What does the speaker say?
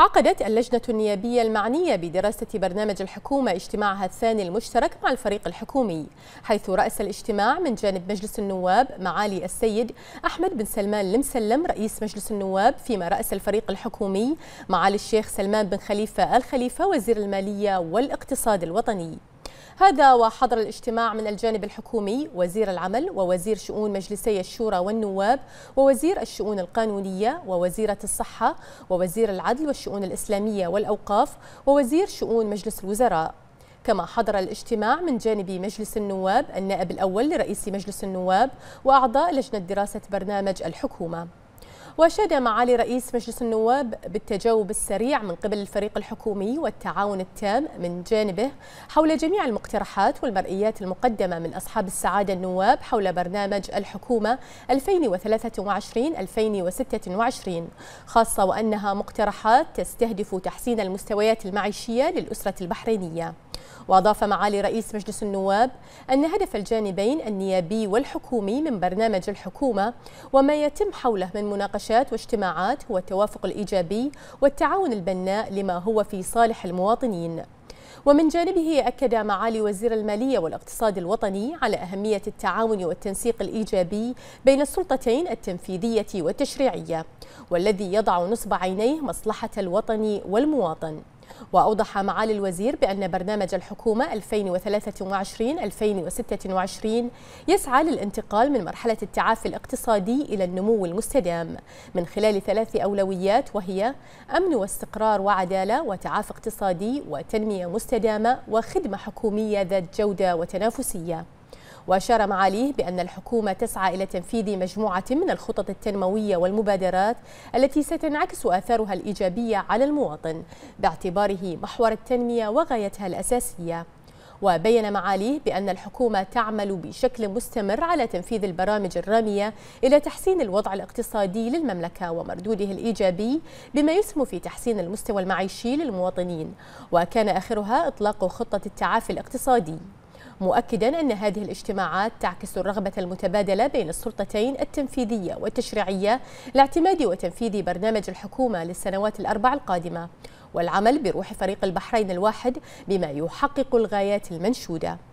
عقدت اللجنة النيابية المعنية بدراسة برنامج الحكومة اجتماعها الثاني المشترك مع الفريق الحكومي حيث رأس الاجتماع من جانب مجلس النواب معالي السيد أحمد بن سلمان المسلم رئيس مجلس النواب فيما رأس الفريق الحكومي معالي الشيخ سلمان بن خليفة الخليفة وزير المالية والاقتصاد الوطني هذا وحضر الاجتماع من الجانب الحكومي وزير العمل ووزير شؤون مجلسي الشورى والنواب ووزير الشؤون القانونية ووزيرة الصحة ووزير العدل والشؤون الإسلامية والأوقاف ووزير شؤون مجلس الوزراء كما حضر الاجتماع من جانب مجلس النواب النائب الأول لرئيس مجلس النواب وأعضاء لجنة دراسة برنامج الحكومة واشاد معالي رئيس مجلس النواب بالتجاوب السريع من قبل الفريق الحكومي والتعاون التام من جانبه حول جميع المقترحات والمرئيات المقدمه من اصحاب السعاده النواب حول برنامج الحكومه 2023-2026 خاصه وانها مقترحات تستهدف تحسين المستويات المعيشيه للاسره البحرينيه. وأضاف معالي رئيس مجلس النواب أن هدف الجانبين النيابي والحكومي من برنامج الحكومة وما يتم حوله من مناقشات واجتماعات هو التوافق الإيجابي والتعاون البناء لما هو في صالح المواطنين ومن جانبه أكد معالي وزير المالية والاقتصاد الوطني على أهمية التعاون والتنسيق الإيجابي بين السلطتين التنفيذية والتشريعية والذي يضع نصب عينيه مصلحة الوطن والمواطن وأوضح معالي الوزير بأن برنامج الحكومة 2023-2026 يسعى للانتقال من مرحلة التعافي الاقتصادي إلى النمو المستدام من خلال ثلاث أولويات وهي أمن واستقرار وعدالة وتعافي اقتصادي وتنمية مستدامة وخدمة حكومية ذات جودة وتنافسية وأشار معاليه بأن الحكومة تسعى إلى تنفيذ مجموعة من الخطط التنموية والمبادرات التي ستنعكس آثارها الإيجابية على المواطن باعتباره محور التنمية وغايتها الأساسية وبين معاليه بأن الحكومة تعمل بشكل مستمر على تنفيذ البرامج الرامية إلى تحسين الوضع الاقتصادي للمملكة ومردوده الإيجابي بما يسهم في تحسين المستوى المعيشي للمواطنين وكان آخرها إطلاق خطة التعافي الاقتصادي مؤكدا أن هذه الاجتماعات تعكس الرغبة المتبادلة بين السلطتين التنفيذية والتشريعية لاعتماد وتنفيذ برنامج الحكومة للسنوات الأربع القادمة والعمل بروح فريق البحرين الواحد بما يحقق الغايات المنشوده